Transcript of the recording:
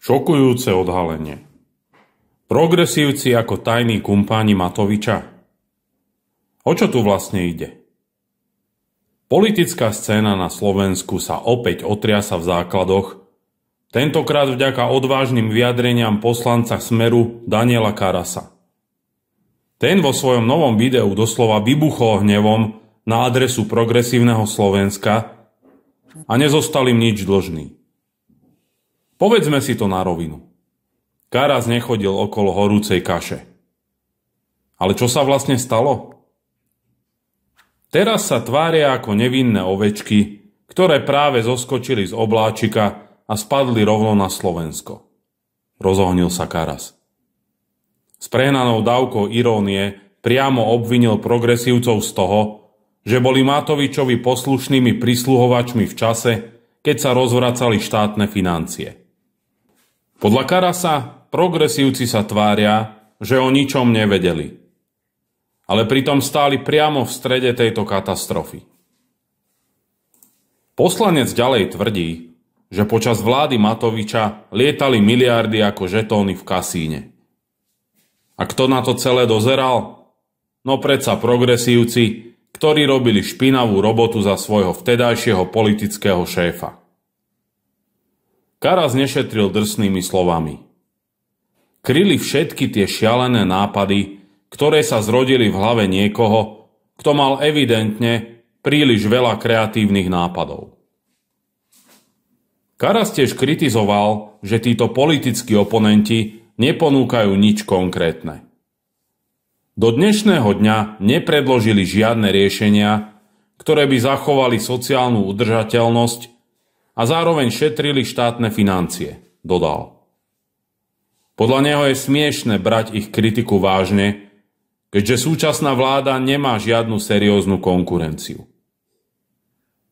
Šokujúce odhalenie. Progresívci ako tajní kumpáni Matoviča. O čo tu vlastne ide? Politická scéna na Slovensku sa opäť otriasa v základoch, tentokrát vďaka odvážnym vyjadreniam poslanca Smeru Daniela Karasa. Ten vo svojom novom videu doslova vybuchol hnevom na adresu progresívneho Slovenska a nezostal im nič dlžný. Povedzme si to na rovinu. Karas nechodil okolo horúcej kaše. Ale čo sa vlastne stalo? Teraz sa tvária ako nevinné ovečky, ktoré práve zoskočili z obláčika a spadli rovno na Slovensko. Rozohnil sa Karas. S prehnanou dávkou irónie priamo obvinil progresívcov z toho, že boli Matovičovi poslušnými prisluhovačmi v čase, keď sa rozvracali štátne financie. Podľa Karasa progresívci sa tvária, že o ničom nevedeli. Ale pritom stáli priamo v strede tejto katastrofy. Poslanec ďalej tvrdí, že počas vlády Matoviča lietali miliardy ako žetóny v kasíne. A kto na to celé dozeral? No predsa progresívci, ktorí robili špinavú robotu za svojho vtedajšieho politického šéfa. Karas nešetril drsnými slovami. Kryli všetky tie šialené nápady, ktoré sa zrodili v hlave niekoho, kto mal evidentne príliš veľa kreatívnych nápadov. Karas tiež kritizoval, že títo politickí oponenti neponúkajú nič konkrétne. Do dnešného dňa nepredložili žiadne riešenia, ktoré by zachovali sociálnu udržateľnosť a zároveň šetrili štátne financie, dodal. Podľa neho je smiešne brať ich kritiku vážne, keďže súčasná vláda nemá žiadnu serióznu konkurenciu.